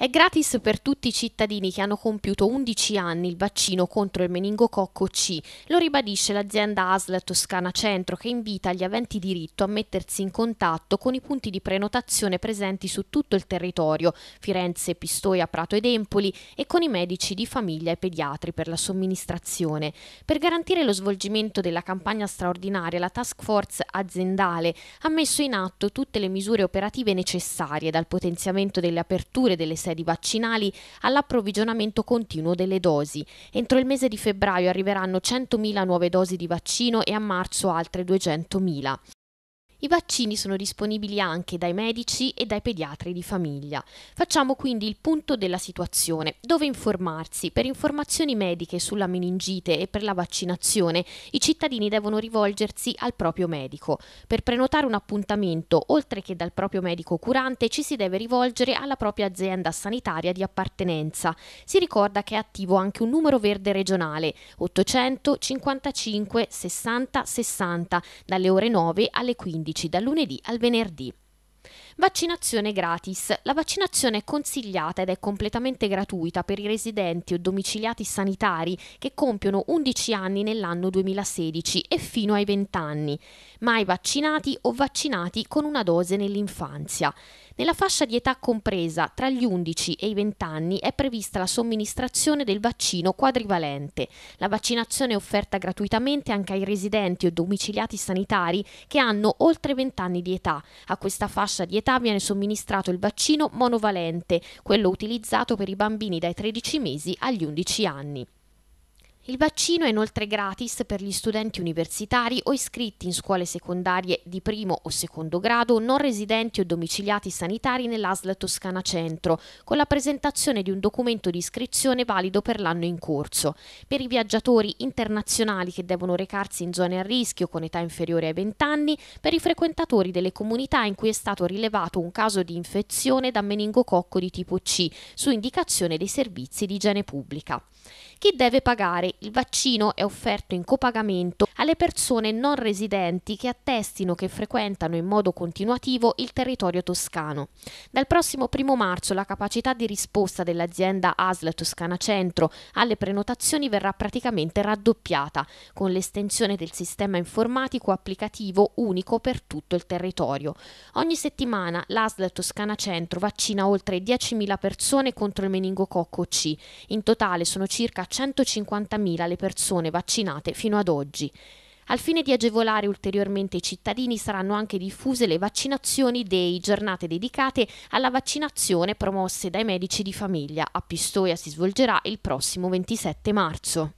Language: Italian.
È gratis per tutti i cittadini che hanno compiuto 11 anni il vaccino contro il meningococco C. Lo ribadisce l'azienda ASL Toscana Centro che invita gli aventi diritto a mettersi in contatto con i punti di prenotazione presenti su tutto il territorio, Firenze, Pistoia, Prato ed Empoli e con i medici di famiglia e pediatri per la somministrazione. Per garantire lo svolgimento della campagna straordinaria la task force aziendale ha messo in atto tutte le misure operative necessarie dal potenziamento delle aperture delle servizi sedi vaccinali all'approvvigionamento continuo delle dosi. Entro il mese di febbraio arriveranno 100.000 nuove dosi di vaccino e a marzo altre 200.000. I vaccini sono disponibili anche dai medici e dai pediatri di famiglia. Facciamo quindi il punto della situazione, dove informarsi. Per informazioni mediche sulla meningite e per la vaccinazione i cittadini devono rivolgersi al proprio medico. Per prenotare un appuntamento, oltre che dal proprio medico curante, ci si deve rivolgere alla propria azienda sanitaria di appartenenza. Si ricorda che è attivo anche un numero verde regionale 855 60 60 dalle ore 9 alle 15. 2012 dal lunedì al venerdì. Vaccinazione gratis. La vaccinazione è consigliata ed è completamente gratuita per i residenti o domiciliati sanitari che compiono 11 anni nell'anno 2016 e fino ai 20 anni, mai vaccinati o vaccinati con una dose nell'infanzia. Nella fascia di età compresa tra gli 11 e i 20 anni è prevista la somministrazione del vaccino quadrivalente. La vaccinazione è offerta gratuitamente anche ai residenti o domiciliati sanitari che hanno oltre 20 anni di età. A questa fascia di età maternità viene somministrato il vaccino monovalente, quello utilizzato per i bambini dai 13 mesi agli 11 anni. Il vaccino è inoltre gratis per gli studenti universitari o iscritti in scuole secondarie di primo o secondo grado non residenti o domiciliati sanitari nell'ASL Toscana Centro, con la presentazione di un documento di iscrizione valido per l'anno in corso. Per i viaggiatori internazionali che devono recarsi in zone a rischio con età inferiore ai 20 anni, per i frequentatori delle comunità in cui è stato rilevato un caso di infezione da meningococco di tipo C, su indicazione dei servizi di igiene pubblica. Chi deve pagare il vaccino è offerto in copagamento alle persone non residenti che attestino che frequentano in modo continuativo il territorio toscano. Dal prossimo 1 marzo la capacità di risposta dell'azienda ASL Toscana Centro alle prenotazioni verrà praticamente raddoppiata con l'estensione del sistema informatico applicativo unico per tutto il territorio. Ogni settimana l'ASL Toscana Centro vaccina oltre 10.000 persone contro il meningococco C. In totale sono circa 150.000 le persone vaccinate fino ad oggi. Al fine di agevolare ulteriormente i cittadini saranno anche diffuse le vaccinazioni dei giornate dedicate alla vaccinazione promosse dai medici di famiglia. A Pistoia si svolgerà il prossimo 27 marzo.